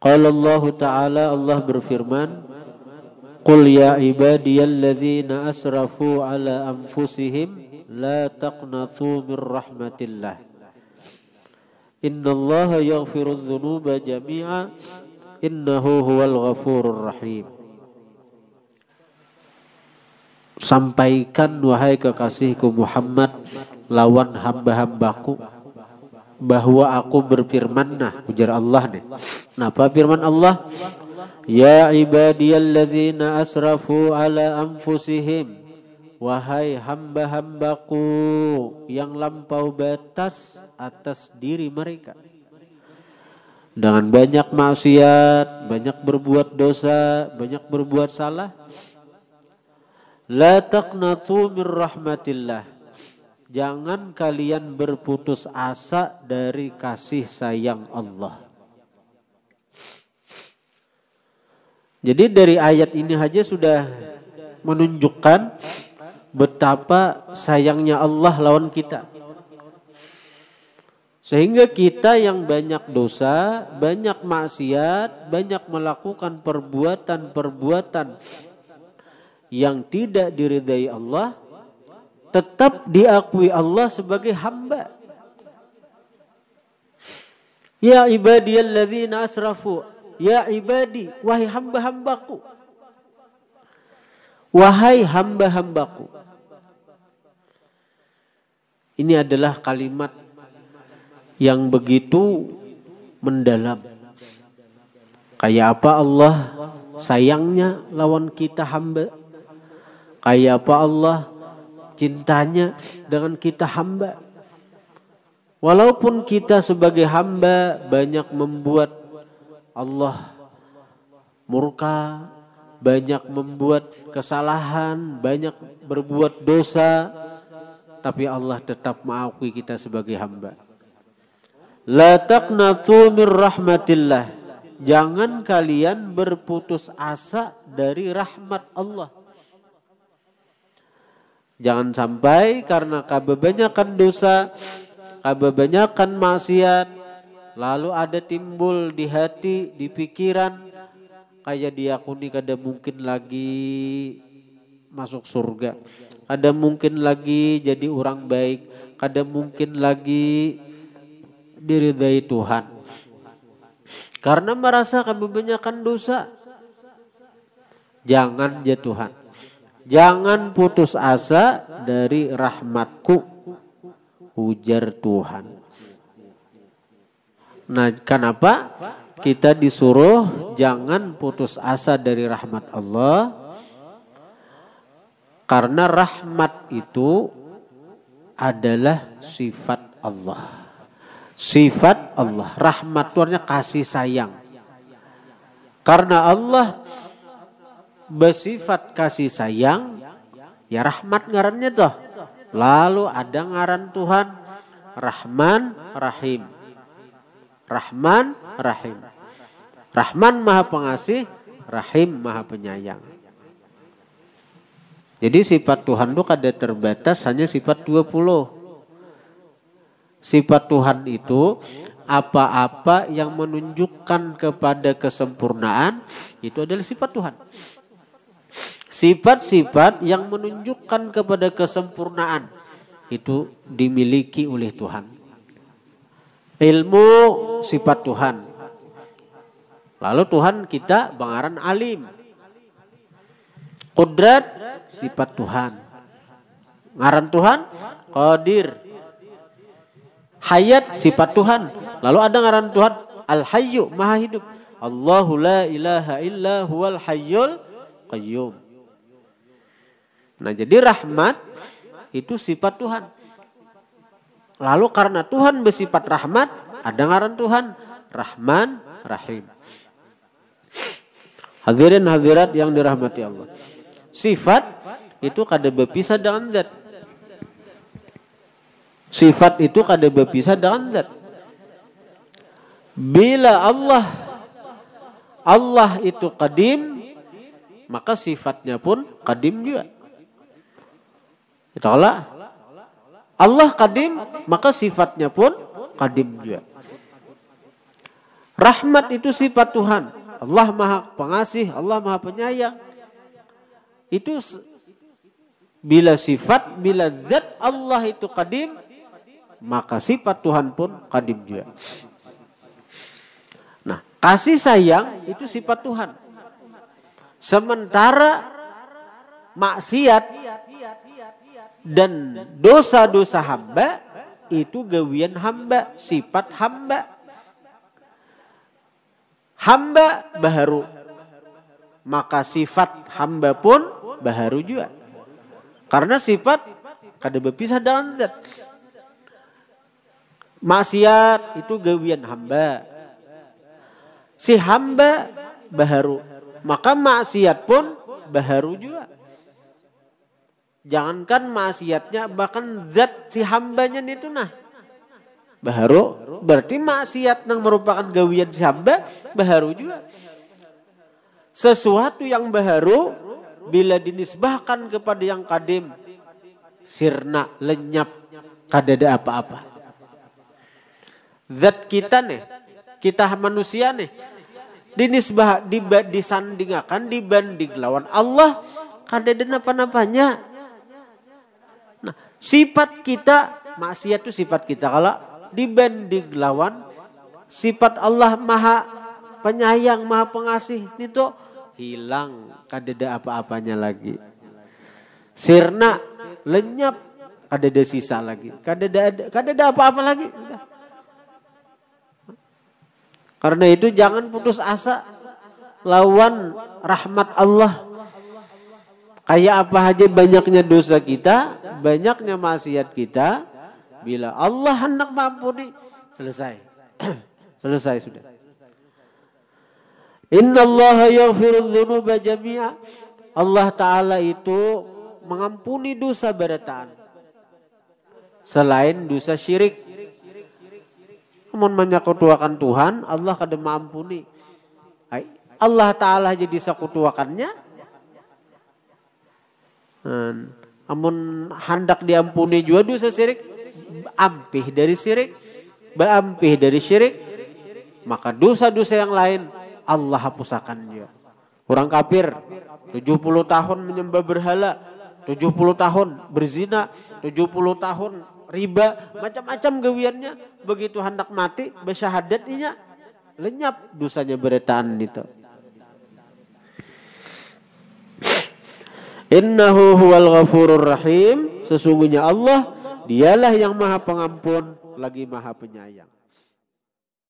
Qala Allah Ta'ala Allah berfirman Qul ya ibadiyalladzina asrafu ala anfusihim la taqnatu min rahmatillah Innallaha yaghfiru dzunuba jami'a innahu huwal ghafurur rahim Sampaikan wahai kekasihku Muhammad lawan hamba-hambaku bahwa aku berfirman nah ujar Allah nih. Nah, apa firman Allah? Ya ibadiyalladzina asrafu ala anfusihim. Wahai hamba-hambaku yang lampau batas atas diri mereka. Dengan banyak maksiat, banyak berbuat dosa, banyak berbuat salah. La taqnatu min rahmatillah jangan kalian berputus asa dari kasih sayang Allah. Jadi dari ayat ini saja sudah menunjukkan betapa sayangnya Allah lawan kita. Sehingga kita yang banyak dosa, banyak maksiat, banyak melakukan perbuatan-perbuatan yang tidak diridai Allah, tetap diakui Allah sebagai hamba. Ya ibadiyalladzina asrafu. Ya ibadi, wahai hamba-hambaku. Wahai hamba-hambaku. Ini adalah kalimat yang begitu mendalam. Kayak apa Allah sayangnya lawan kita hamba. Kayak apa Allah cintanya dengan kita hamba. Walaupun kita sebagai hamba banyak membuat Allah murka, banyak membuat kesalahan, banyak berbuat dosa, tapi Allah tetap mengakui kita sebagai hamba. La taqnatu min rahmatillah. Jangan kalian berputus asa dari rahmat Allah. Jangan sampai karena kebanyakan dosa, kebanyakan maksiat, lalu ada timbul di hati, di pikiran, kayak diakuni kada mungkin lagi masuk surga. Kada mungkin lagi jadi orang baik, kada mungkin lagi diridai Tuhan. Karena merasa kebanyakan dosa, jangan jatuhan. Jangan putus asa dari rahmatku, ujar Tuhan. Nah, kenapa kita disuruh jangan putus asa dari rahmat Allah? Karena rahmat itu adalah sifat Allah. Sifat Allah, rahmat tuannya kasih sayang. Karena Allah bersifat kasih sayang ya rahmat ngarannya toh lalu ada ngaran Tuhan Rahman Rahim Rahman Rahim Rahman Maha Pengasih Rahim Maha Penyayang jadi sifat Tuhan itu kada terbatas hanya sifat 20 Sifat Tuhan itu apa-apa yang menunjukkan kepada kesempurnaan itu adalah sifat Tuhan. Sifat-sifat yang menunjukkan kepada kesempurnaan itu dimiliki oleh Tuhan. Ilmu sifat Tuhan. Lalu Tuhan kita bangaran alim. Kudrat sifat Tuhan. Ngaran Tuhan Qadir. Hayat sifat Tuhan. Lalu ada ngaran Tuhan Al-Hayyu, Maha Hidup. Allahu la ilaha illa huwal hayyul qayyum. Nah jadi rahmat itu sifat Tuhan. Lalu karena Tuhan bersifat rahmat, ada ngaran Tuhan. Rahman, Rahim. Hadirin hadirat yang dirahmati Allah. Sifat itu kada berpisah dengan zat. Sifat itu kada berpisah dengan zat. Bila Allah Allah itu kadim, maka sifatnya pun kadim juga. Ditolak. Allah kadim, maka sifatnya pun kadim juga. Rahmat itu sifat Tuhan. Allah maha pengasih, Allah maha penyayang. Itu bila sifat, bila zat Allah itu kadim, maka sifat Tuhan pun kadim juga. Nah, kasih sayang itu sifat Tuhan. Sementara maksiat dan dosa-dosa hamba itu gawian hamba, sifat hamba. Hamba baharu. Maka sifat hamba pun baharu juga. Karena sifat kada berpisah dengan zat. Maksiat itu gawian hamba. Si hamba baharu. Maka maksiat pun baharu juga. Jangankan maksiatnya bahkan zat si hambanya itu nah. Baharu berarti maksiat yang merupakan gawian si hamba baharu juga. Sesuatu yang baharu bila dinisbahkan kepada yang kadim sirna lenyap kadada apa-apa. Zat kita nih, kita manusia nih dinisbah dibandingkan dibanding lawan Allah kadada apa-apanya Sifat kita, maksiat itu sifat kita. Kalau dibanding lawan, sifat Allah maha penyayang, maha pengasih itu hilang kadada apa-apanya lagi. Sirna lenyap kadada sisa lagi. Kadada kadeda apa-apa lagi. Karena itu jangan putus asa lawan rahmat Allah. Kayak apa aja banyaknya dosa kita, banyaknya maksiat kita, bila Allah hendak mampuni, selesai. selesai sudah. Inna Allah yaghfiru dhunuba jami'a. Allah Ta'ala itu mengampuni dosa beretan. Selain dosa syirik. Namun menyekutuakan Tuhan, Allah kada mampuni. Allah Ta'ala jadi sekutuakannya, Amun hendak diampuni jua dosa syirik, ampih dari syirik, baampih dari syirik, maka dosa-dosa yang lain Allah hapusakan dia. Orang kafir 70 tahun menyembah berhala, 70 tahun berzina, 70 tahun riba, macam-macam gawiannya. Begitu hendak mati, bersyahadatnya lenyap dosanya beretaan itu. Innahu huwal ghafurur rahim. Sesungguhnya Allah, dialah yang maha pengampun, lagi maha penyayang.